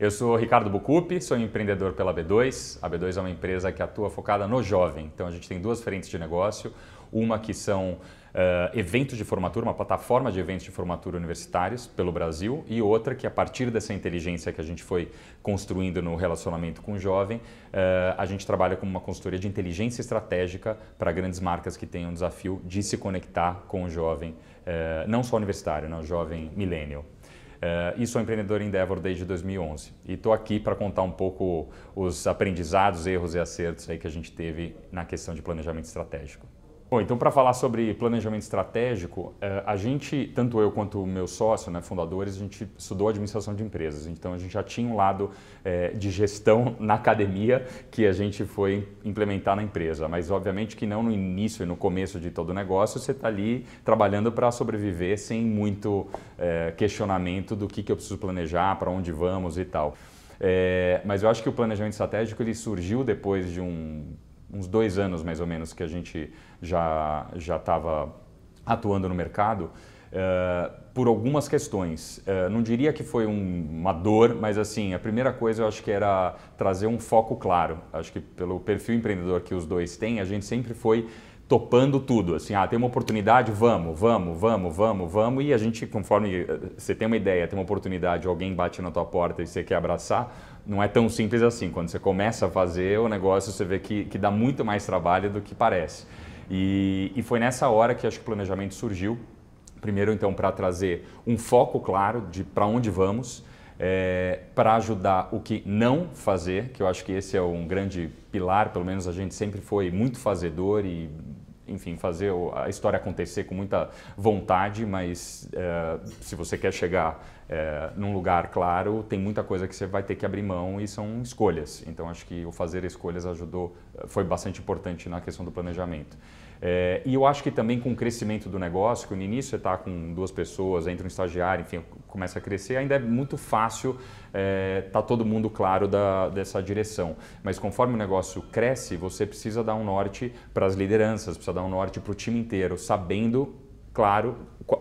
Eu sou Ricardo Bucupi, sou empreendedor pela B2. A B2 é uma empresa que atua focada no jovem. Então a gente tem duas frentes de negócio, uma que são uh, eventos de formatura, uma plataforma de eventos de formatura universitários pelo Brasil, e outra que, a partir dessa inteligência que a gente foi construindo no relacionamento com o jovem, uh, a gente trabalha como uma consultoria de inteligência estratégica para grandes marcas que têm um desafio de se conectar com o jovem, uh, não só universitário, né, o jovem millennial. Eh, e sou empreendedor em Endeavor desde 2011. E estou aqui para contar um pouco os aprendizados, erros e acertos aí que a gente teve na questão de planejamento estratégico. Bom, então para falar sobre planejamento estratégico, eh, a gente, tanto eu quanto o meu sócio, né, fundadores, a gente estudou administração de empresas. Então a gente já tinha um lado é, de gestão na academia que a gente foi implementar na empresa. Mas obviamente que não no início e no começo de todo o negócio você está ali trabalhando para sobreviver sem muito é, questionamento do que, que eu preciso planejar, para onde vamos e tal. É, mas eu acho que o planejamento estratégico ele surgiu depois de um uns dois anos mais ou menos que a gente já estava atuando no mercado, uh, por algumas questões. Uh, não diria que foi um, uma dor, mas assim, a primeira coisa eu acho que era trazer um foco claro. Acho que pelo perfil empreendedor que os dois têm, a gente sempre foi topando tudo, assim, ah, tem uma oportunidade, vamos, vamos, vamos, vamos, vamos, e a gente, conforme eh, você tem uma ideia, tem uma oportunidade, alguém bate na tua porta e você quer abraçar, não é tão simples assim. Quando você começa a fazer o negócio, você vê que, que dá muito mais trabalho do que parece. E, e foi nessa hora que acho que o planejamento surgiu. Primeiro, então, para trazer um foco claro de para onde vamos, é, eh, para ajudar o que não fazer, que eu acho que esse é um grande pilar, pelo menos a gente sempre foi muito fazedor e enfim, fazer a história acontecer com muita vontade, mas é, se você quer chegar é, num lugar claro, tem muita coisa que você vai ter que abrir mão e são escolhas. Então, acho que o fazer escolhas ajudou, eh, foi bastante importante na questão do planejamento. É, e eu acho que também com o crescimento do negócio, que no início você está com duas pessoas, entra um estagiário, enfim, começa a crescer, ainda é muito fácil é, tá todo mundo claro da, dessa direção. Mas conforme o negócio cresce, você precisa dar um norte para as lideranças, precisa dar um norte para o time inteiro, sabendo, claro,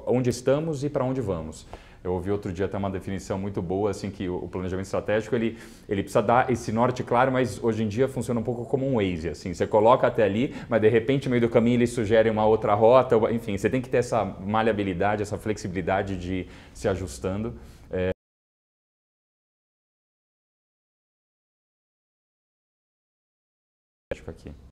onde estamos e para onde vamos. Eu ouvi outro dia até uma definição muito boa, assim, que o planejamento estratégico, ele, ele precisa dar esse norte claro, mas hoje em dia funciona um pouco como um Waze, assim. Você coloca até ali, mas de repente, no meio do caminho, ele sugere uma outra rota, enfim, você tem que ter essa maleabilidade, essa flexibilidade de se ajustando. É, aqui.